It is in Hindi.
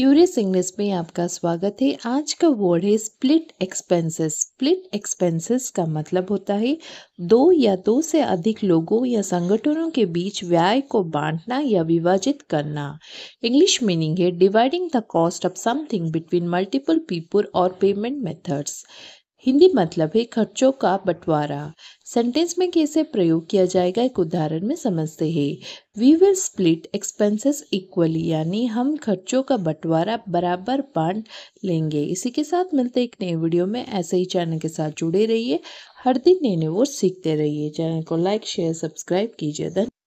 क्यूरियस इंग्लिश में आपका स्वागत है आज का वर्ड है स्प्लिट एक्सपेंसेस स्प्लिट एक्सपेंसेस का मतलब होता है दो या दो से अधिक लोगों या संगठनों के बीच व्यय को बांटना या विभाजित करना इंग्लिश मीनिंग है dividing the cost of something between multiple people और पेमेंट मेथड्स हिंदी मतलब है खर्चों का बंटवारा सेंटेंस में कैसे प्रयोग किया जाएगा एक उदाहरण में समझते हैं we will split expenses equally यानी हम खर्चों का बंटवारा बराबर बांट लेंगे इसी के साथ मिलते एक नए वीडियो में ऐसे ही चैनल के साथ जुड़े रहिए हर दिन नए नए वो सीखते रहिए चैनल को लाइक शेयर सब्सक्राइब कीजिए धन्यवाद